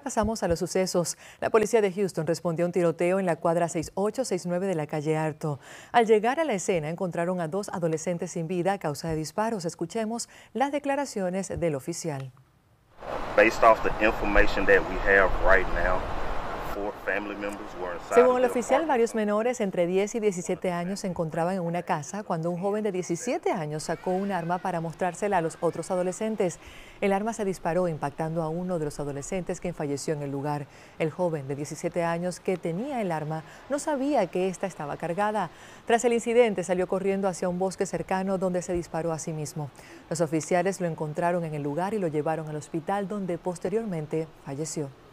pasamos a los sucesos. La policía de Houston respondió a un tiroteo en la cuadra 6869 de la calle Harto. Al llegar a la escena encontraron a dos adolescentes sin vida a causa de disparos. Escuchemos las declaraciones del oficial. Based off the information that we have right now, según el oficial, varios menores entre 10 y 17 años se encontraban en una casa cuando un joven de 17 años sacó un arma para mostrársela a los otros adolescentes. El arma se disparó impactando a uno de los adolescentes quien falleció en el lugar. El joven de 17 años que tenía el arma no sabía que ésta estaba cargada. Tras el incidente salió corriendo hacia un bosque cercano donde se disparó a sí mismo. Los oficiales lo encontraron en el lugar y lo llevaron al hospital donde posteriormente falleció.